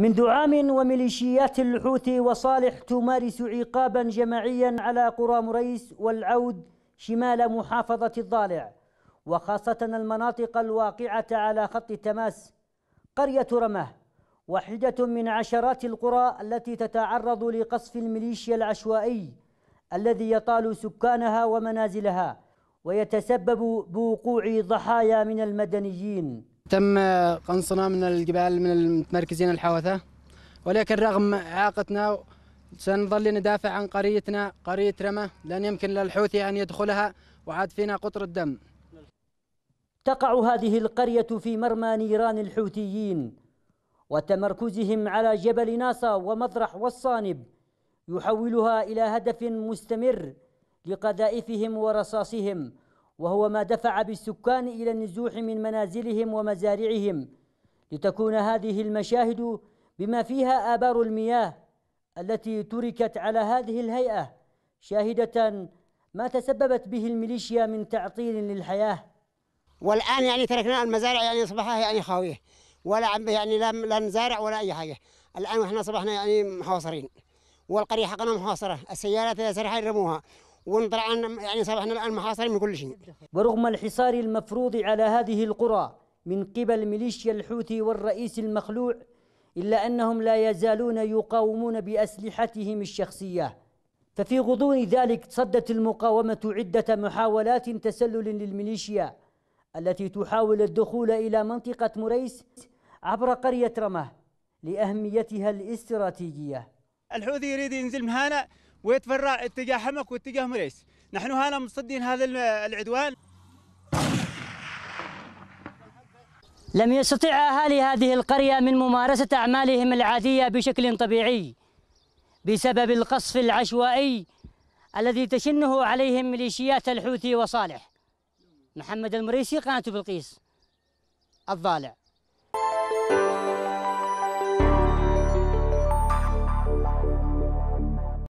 منذ عام وميليشيات الحوثي وصالح تمارس عقابا جماعيا على قرى مريس والعود شمال محافظة الضالع وخاصة المناطق الواقعة على خط التماس قرية رمه واحدة من عشرات القرى التي تتعرض لقصف الميليشيا العشوائي الذي يطال سكانها ومنازلها ويتسبب بوقوع ضحايا من المدنيين تم قنصنا من الجبال من المتمركزين الحوثة ولكن رغم إعاقتنا سنظل ندافع عن قريتنا قرية رمة لن يمكن للحوثي أن يدخلها وعاد فينا قطر الدم تقع هذه القرية في مرمى نيران الحوثيين وتمركزهم على جبل ناصا ومطرح والصانب يحولها إلى هدف مستمر لقذائفهم ورصاصهم وهو ما دفع بالسكان إلى النزوح من منازلهم ومزارعهم لتكون هذه المشاهد بما فيها آبار المياه التي تركت على هذه الهيئة شاهدة ما تسببت به الميليشيا من تعطيل للحياة والآن يعني تركنا المزارع يعني أصبحها يعني خاوية ولا يعني لا, لا نزارع ولا أي حاجة الآن وإحنا أصبحنا يعني محاصرين والقرية حقنا محاصرة السيارات إذا سرحان يرموها ونطلع يعني احنا الان محاصرين من كل شيء ورغم الحصار المفروض على هذه القرى من قبل ميليشيا الحوثي والرئيس المخلوع إلا أنهم لا يزالون يقاومون بأسلحتهم الشخصية ففي غضون ذلك صدت المقاومة عدة محاولات تسلل للميليشيا التي تحاول الدخول إلى منطقة مريس عبر قرية رمه لأهميتها الاستراتيجية الحوثي يريد ينزل من هنا ويتفرع اتجاه حمك واتجاه مريس نحن هنا مصدين هذا العدوان لم يستطع أهالي هذه القرية من ممارسة أعمالهم العادية بشكل طبيعي بسبب القصف العشوائي الذي تشنه عليهم ميليشيات الحوثي وصالح محمد المريسي قناة بلقيس الضالع